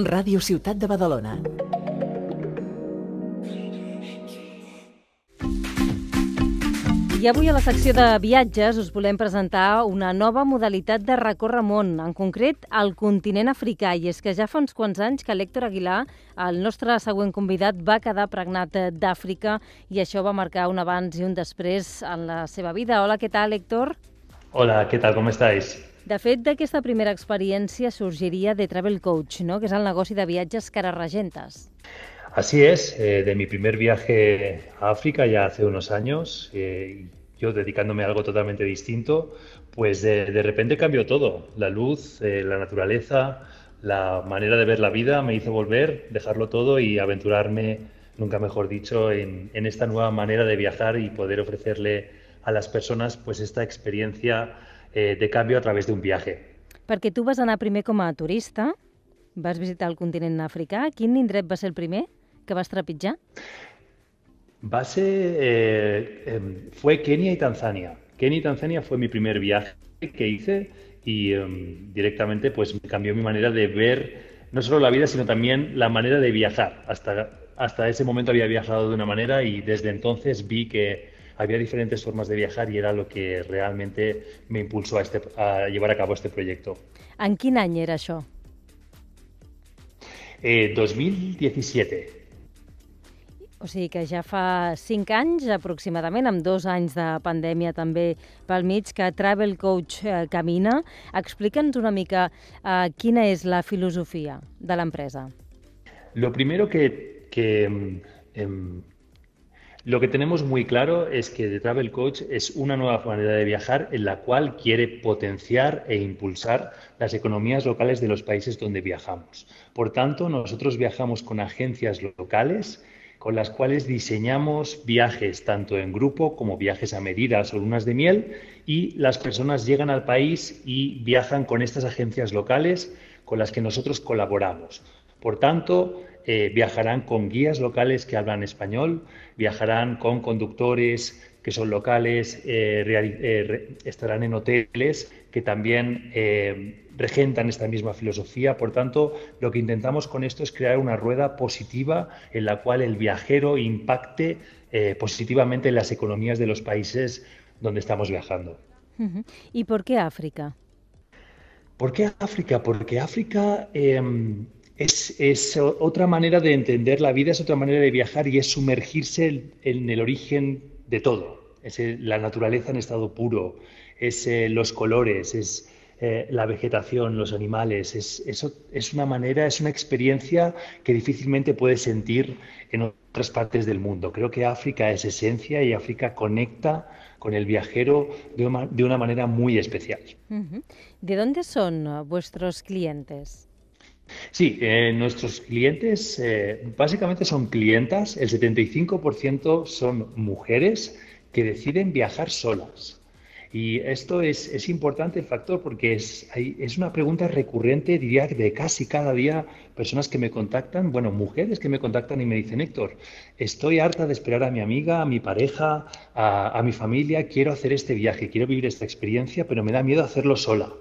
Radio Ciutat de Badalona. I avui a la secció de viatges us volem presentar una nova modalitat de recórrer món, en concret al continent africà, i és que ja fa uns quants anys que l'Hèctor Aguilar, el nostre següent convidat, va quedar pregnat d'Àfrica i això va marcar un abans i un després en la seva vida. Hola, què tal, Hèctor? Hola, què tal, com estàs? De que esta primera experiencia surgiría de Travel Coach, no? que es el y de viajes que Así es, eh, de mi primer viaje a África ya hace unos años, eh, yo dedicándome a algo totalmente distinto, pues de, repente cambió todo. La luz, eh, la naturaleza, la manera de ver la vida me hizo volver, dejarlo todo y aventurarme, nunca mejor dicho, en, en esta nueva manera de viajar y poder ofrecerle a las personas pues esta experiencia eh, de cambio a través de un viaje. Porque tú vas a primer com a turista, vas a visitar el continente ¿quién Quin indret va ser el primer que vas a Va ser... Eh, em, fue Kenia y Tanzania. Kenia y Tanzania fue mi primer viaje que hice y em, directamente pues cambió mi manera de ver no solo la vida, sino también la manera de viajar. Hasta, hasta ese momento había viajado de una manera y desde entonces vi que había diferentes formas de viajar y era lo que realmente me impulsó a, este, a llevar a cabo este proyecto. En quin any era això? Eh, 2017. O sigui que ja fa cinc anys, aproximadament, amb dos anys de pandèmia també pel mig, que Travel Coach eh, camina. Explica'ns una mica eh, quina és la filosofia de l'empresa. Lo primero que, que eh, Lo que tenemos muy claro es que The Travel Coach es una nueva manera de viajar en la cual quiere potenciar e impulsar las economías locales de los países donde viajamos. Por tanto, nosotros viajamos con agencias locales con las cuales diseñamos viajes tanto en grupo como viajes a medida, o lunas de miel y las personas llegan al país y viajan con estas agencias locales con las que nosotros colaboramos. Por tanto, eh, viajarán con guías locales que hablan español, viajarán con conductores que son locales, eh, eh, estarán en hoteles que también regentan esta misma filosofía. Por tanto, lo que intentamos con esto es crear una rueda positiva en la cual el viajero impacte positivamente en las economías de los países donde estamos viajando. ¿Y por qué África? ¿Por qué África? Porque África em, es, otra manera de entender la vida, es otra manera de viajar y es sumergirse en, el origen de todo. Es la naturaleza en estado puro, es eh, los colores, es eh, la vegetación, los animales. Es, es una manera, es una experiencia que difícilmente puedes sentir en otras partes del mundo. Creo que África es esencia y África conecta con el viajero de una, de una manera muy especial. ¿De dónde son uh, vuestros clientes? Sí, eh, nuestros clientes eh, básicamente son clientas, el 75% son mujeres que deciden viajar solas. Y esto es, importante el factor porque es, una pregunta recurrente, diría, de casi cada día personas que me contactan, bueno, mujeres que me contactan y me dicen, Héctor, estoy harta de esperar a mi amiga, a mi pareja, a mi familia, quiero hacer este viaje, quiero vivir esta experiencia, pero me da miedo hacerlo sola.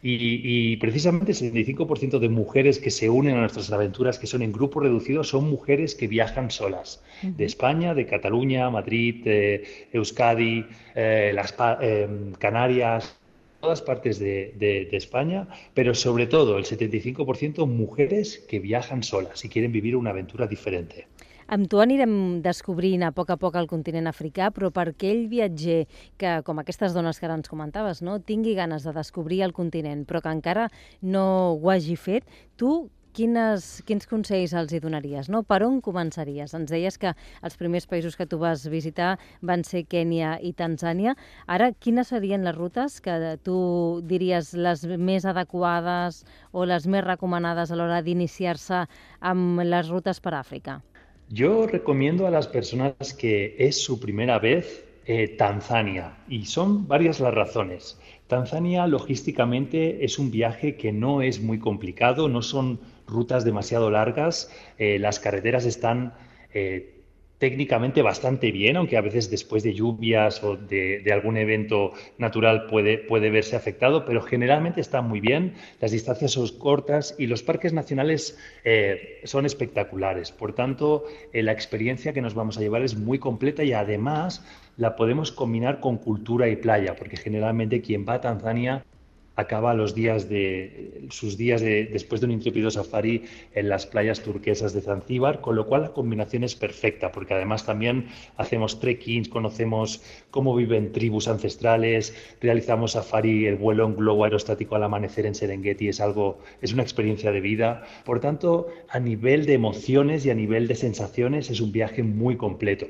Y, precisamente el 75% de mujeres que se unen a nuestras aventuras, que son en grupo reducido, son mujeres que viajan solas, de España, de Cataluña, Madrid, eh, Euskadi, eh, las, eh, Canarias, todas partes de, de, España, pero sobre todo el 75% mujeres que viajan solas y quieren vivir una aventura diferente. Amb tu anirem descobrint a poc a poc el continent africà, però per aquell viatger que, com aquestes dones que ara ens comentaves, no, tingui ganes de descobrir el continent, però que encara no ho hagi fet, tu quines, quins consells els hi donaries? No? Per on començaries? Ens deies que els primers països que tu vas visitar van ser Kènia i Tanzània. Ara, quines serien les rutes que tu diries les més adequades o les més recomanades a l'hora d'iniciar-se amb les rutes per Àfrica? Yo recomiendo a las personas que es su primera vez eh, Tanzania y son varias las razones. Tanzania logísticamente es un viaje que no es muy complicado, no son rutas demasiado largas, eh, las carreteras están... Eh, técnicamente bastante bien, aunque a veces después de lluvias o de, algún evento natural puede, puede, verse afectado, pero generalmente está muy bien, las distancias son cortas y los parques nacionales eh, son espectaculares. Por tanto, eh, la experiencia que nos vamos a llevar es muy completa y además la podemos combinar con cultura y playa, porque generalmente quien va a Tanzania acaba los días de, sus días de, después de un intrépido safari en las playas turquesas de Zanzíbar, con lo cual la combinación es perfecta, porque además también hacemos trekkings, conocemos cómo viven tribus ancestrales, realizamos safari, el vuelo en globo aerostático al amanecer en Serengeti es algo, es una experiencia de vida. Por tanto, a nivel de emociones y a nivel de sensaciones es un viaje muy completo.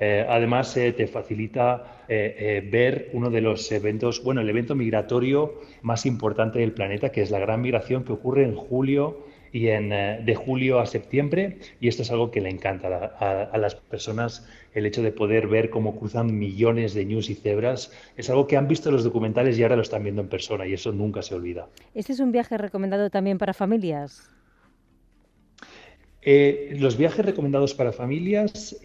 Eh, además, eh, te facilita eh, ver uno de los eventos, bueno, el evento migratorio más importante del planeta, que es la gran migración que ocurre en julio y en, de julio a septiembre. Y esto es algo que le encanta a, las personas, el hecho de poder ver cómo cruzan millones de ñus y cebras. Es algo que han visto en los documentales y ahora lo están viendo en persona y eso nunca se olvida. ¿Este es un viaje recomendado también para familias? los viajes recomendados para familias,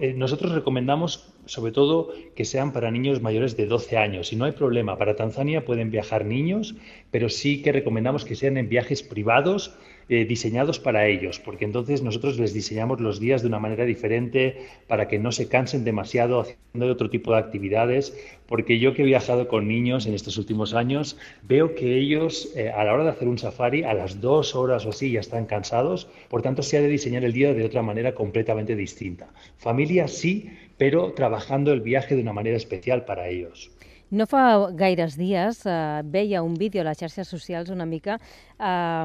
eh, nosotros recomendamos sobre todo que sean para niños mayores de 12 años. Y no hay problema, para Tanzania pueden viajar niños, pero sí que recomendamos que sean en viajes privados eh, diseñados para ellos, porque entonces nosotros les diseñamos los días de una manera diferente para que no se cansen demasiado haciendo otro tipo de actividades, porque yo que he viajado con niños en estos últimos años, veo que ellos eh, a la hora de hacer un safari, a las dos horas o así ya están cansados, por tanto se ha de diseñar el día de otra manera completamente distinta. Familia sí, pero trabajando el viaje de una manera especial para ellos. No fa gaires dies eh, veia un vídeo a les xarxes socials una mica eh,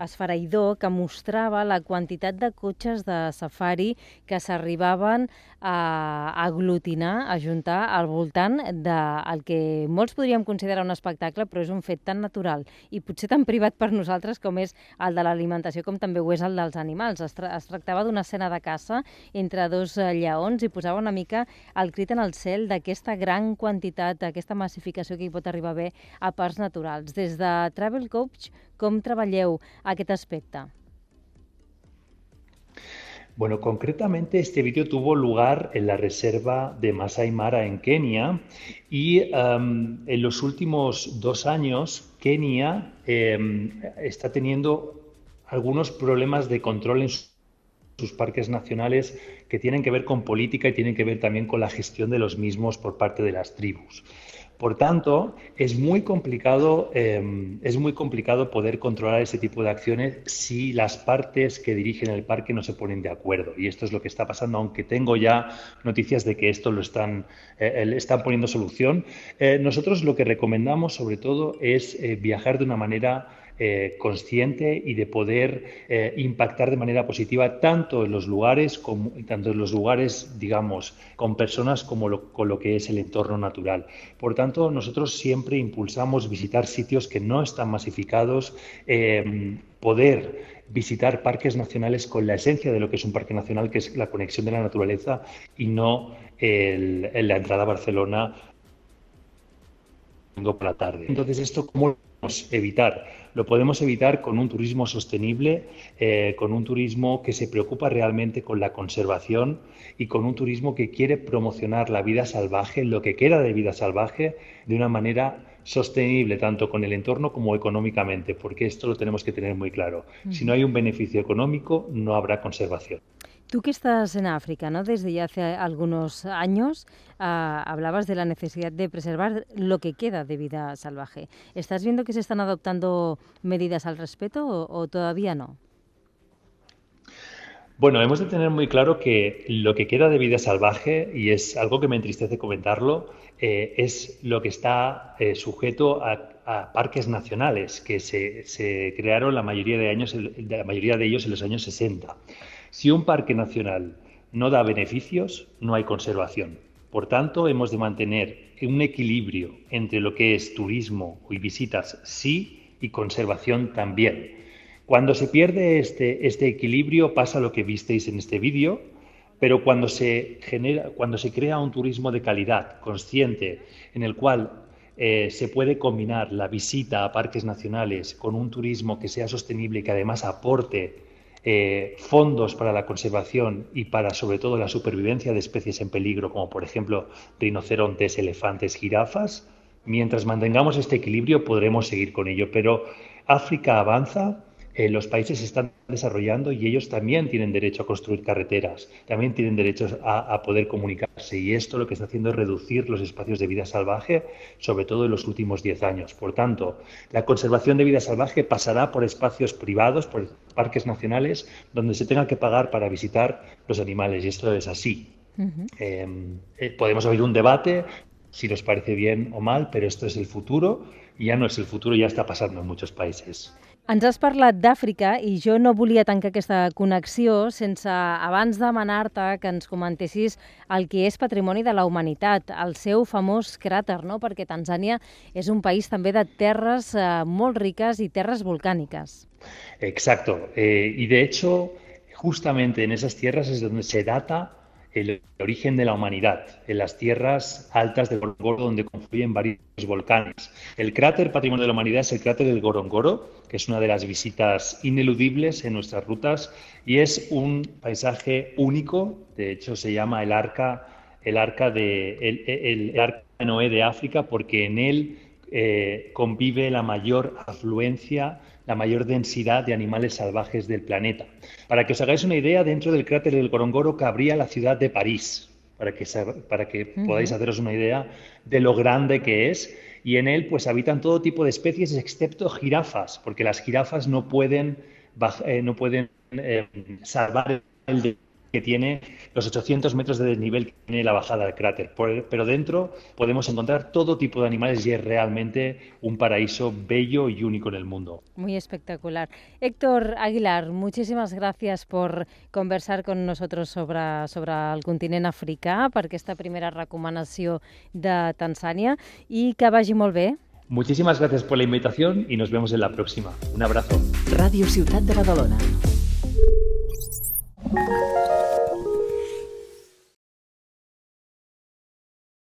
esfereïdor que mostrava la quantitat de cotxes de safari que s'arribaven a aglutinar, a juntar al voltant del de, que molts podríem considerar un espectacle, però és un fet tan natural i potser tan privat per nosaltres com és el de l'alimentació, com també ho és el dels animals. Es, tra es tractava d'una escena de caça entre dos eh, lleons i posava una mica el crit en el cel d'aquesta gran quantitat Que esta masificación que hi pot a haver a desde naturals? Des Travel Coach, com treballeu aquest aspecte? Bueno, concretamente este vídeo tuvo lugar en la reserva de Masai Mara en Kenia y em, en los últimos dos años Kenia em, está teniendo algunos problemas de control en su sus parques nacionales que tienen que ver con política y tienen que ver también con la gestión de los mismos por parte de las tribus. Por tanto, es muy complicado, em, es muy complicado poder controlar ese tipo de acciones si las partes que dirigen el parque no se ponen de acuerdo. Y esto es lo que está pasando, aunque tengo ya noticias de que esto lo están, eh, eh, están poniendo solución. Eh, nosotros lo que recomendamos, sobre todo, es viajar de una manera eh, consciente y de poder eh, impactar de manera positiva tanto en los lugares, como, tanto en los lugares, digamos, con personas como con lo que es el entorno natural. Por tanto, nosotros siempre impulsamos visitar sitios que no están masificados, em, poder visitar parques nacionales con la esencia de lo que es un parque nacional, que es la conexión de la naturaleza y no en la entrada a Barcelona por la tarde. Entonces, esto cómo evitar lo podemos evitar con un turismo sostenible, eh, con un turismo que se preocupa realmente con la conservación y con un turismo que quiere promocionar la vida salvaje, lo que queda de vida salvaje, de una manera sostenible tanto con el entorno como económicamente, porque esto lo tenemos que tener muy claro. Si no hay un beneficio económico, no habrá conservación. Tú que estás en África, ¿no? Desde ya hace algunos años ah, hablabas de la necesidad de preservar lo que queda de vida salvaje. ¿Estás viendo que se están adoptando medidas al respecto o, todavía no? Bueno, hemos de tener muy claro que lo que queda de vida salvaje, y es algo que me entristece comentarlo, eh, es lo que está eh, sujeto a, parques nacionales que se, crearon la mayoría, de años, la mayoría de ellos en los años 60. Si un parque nacional no da beneficios, no hay conservación. Por tanto, hemos de mantener un equilibrio entre lo que es turismo y visitas sí y conservación también. Cuando se pierde este, este equilibrio pasa lo que visteis en este vídeo, pero cuando se, genera, cuando se crea un turismo de calidad, consciente, en el cual eh, se puede combinar la visita a parques nacionales con un turismo que sea sostenible y que además aporte eh, fondos para la conservación y para sobre todo la supervivencia de especies en peligro, como por ejemplo rinocerontes, elefantes, jirafas. Mientras mantengamos este equilibrio podremos seguir con ello, pero África avanza eh, los países se están desarrollando y ellos también tienen derecho a construir carreteras, también tienen derecho a, poder comunicarse. Y esto lo que está haciendo es reducir los espacios de vida salvaje, sobre todo en los últimos 10 años. Por tanto, la conservación de vida salvaje pasará por espacios privados, por parques nacionales, donde se tenga que pagar para visitar los animales. Y esto es así. Em, eh, podemos abrir un debate si nos parece bien o mal, pero esto es el futuro y ya no es el futuro, ya está pasando en muchos países. Ens has parlat d'Àfrica i jo no volia tancar aquesta connexió sense abans demanar-te que ens comentessis el que és patrimoni de la humanitat, el seu famós cràter, no? perquè Tanzània és un país també de terres eh, molt riques i terres volcàniques. Exacto. Eh, y de hecho, justamente en esas tierras es donde se data el origen de la humanidad, en las tierras altas de Gorongoro donde confluyen varios volcanes. El cráter Patrimonio de la Humanidad es el cráter del Gorongoro, que es una de las visitas ineludibles en nuestras rutas y es un paisaje único, de hecho se llama el arca el arca de el arca de Noé de África porque en él eh, convive la mayor afluencia, la mayor densidad de animales salvajes del planeta. Para que os hagáis una idea, dentro del cráter del Gorongoro cabría la ciudad de París, para que, para que podáis haceros una idea de lo grande que es. Y en él pues habitan todo tipo de especies, excepto jirafas, porque las jirafas no pueden, eh, no pueden eh, salvar el que tiene los 800 metros de desnivel que tiene la bajada del cráter. pero dentro podemos encontrar todo tipo de animales y es realmente un paraíso bello y único en el mundo. Muy espectacular. Héctor Aguilar, muchísimas gracias por conversar con nosotros sobre, sobre el continente africano, porque esta primera recomendación de Tanzania. Y que vagi molt bé. Muchísimas gracias por la invitación y nos vemos en la próxima. Un abrazo. Radio Ciudad de Badalona.